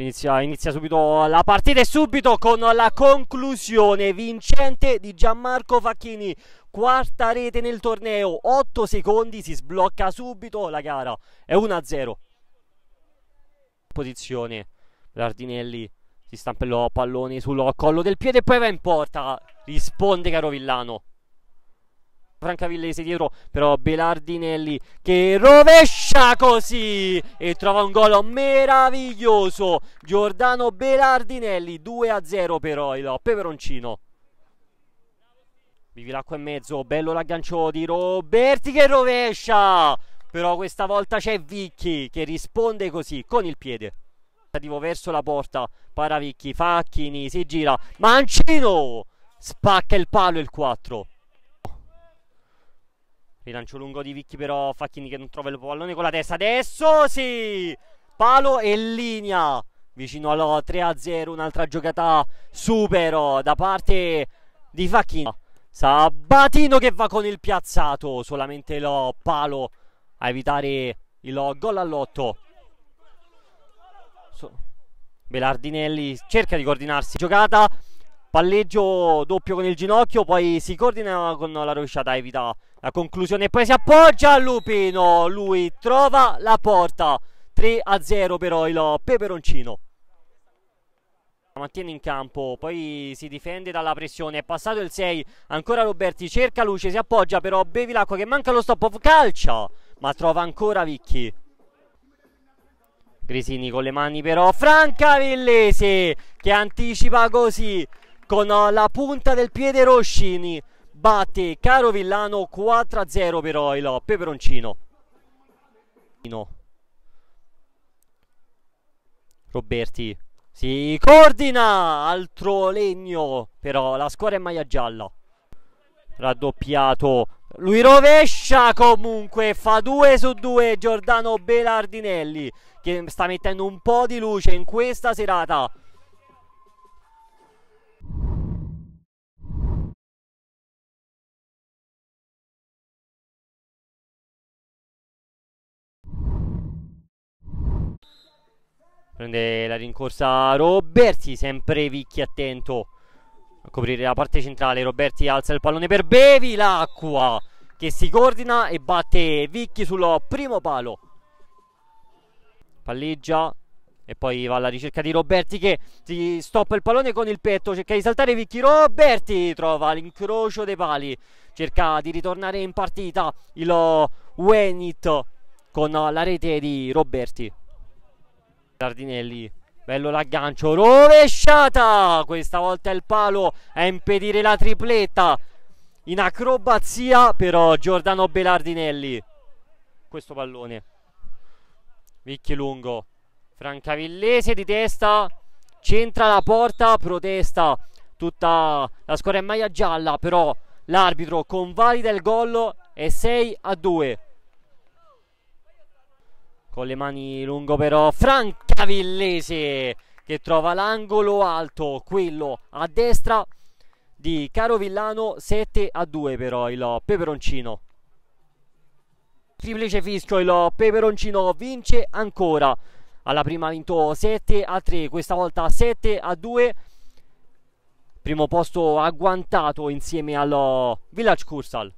Inizia, inizia, subito la partita e subito con la conclusione vincente di Gianmarco Facchini. Quarta rete nel torneo, 8 secondi, si sblocca subito la gara. È 1-0. Posizione, Lardinelli si stampellò pallone sul collo del piede e poi va in porta. Risponde Caro Villano. Francavillesi dietro però Belardinelli che rovescia così e trova un gol meraviglioso Giordano Belardinelli 2 a 0 però il Peperoncino l'acqua e mezzo bello l'aggancio di Roberti che rovescia però questa volta c'è Vicchi che risponde così con il piede verso la porta Paravicchi, Facchini si gira Mancino spacca il palo il 4 Rilancio lungo di Vicchi però Facchini che non trova il pallone con la testa. Adesso sì! Palo e linea. Vicino allo 3-0, un'altra giocata super da parte di Facchini. Sabatino che va con il piazzato, solamente lo palo a evitare il gol all'otto. So Belardinelli cerca di coordinarsi. Giocata, palleggio doppio con il ginocchio, poi si coordina con la rovesciata, evita la conclusione e poi si appoggia a Lupino, lui trova la porta. 3 a 0 però il Peperoncino. Mantiene in campo, poi si difende dalla pressione, è passato il 6, ancora Roberti cerca luce, si appoggia però bevi l'acqua che manca lo stop, calcia, ma trova ancora Vicchi. Grisini con le mani però, Franca Villese che anticipa così con la punta del piede Roscini batte Caro Villano 4-0 però il Peperoncino Roberti si coordina altro legno però la squadra è maglia gialla raddoppiato lui rovescia comunque fa 2 su 2 Giordano Belardinelli che sta mettendo un po' di luce in questa serata Prende la rincorsa Roberti, sempre Vicchi attento a coprire la parte centrale. Roberti alza il pallone per Bevi, l'acqua che si coordina e batte Vicchi sul primo palo. Palleggia e poi va alla ricerca di Roberti che si stoppa il pallone con il petto, cerca di saltare Vicchi. Roberti trova l'incrocio dei pali, cerca di ritornare in partita il Wenit con la rete di Roberti. Sardinelli Bello l'aggancio, rovesciata! Questa volta il palo a impedire la tripletta. In acrobazia però Giordano Belardinelli. Questo pallone. Vicchi lungo. Francavillese di testa. Centra la porta, protesta. Tutta la squadra in maglia gialla, però l'arbitro convalida il gol e 6 a 2 con le mani lungo però Francavillese che trova l'angolo alto, quello a destra di Caro Villano 7 a 2 però il Peperoncino. Triplice fischio, il Peperoncino vince ancora. Alla prima ha vinto 7 a 3, questa volta 7 a 2. Primo posto agguantato insieme al Village Cursal.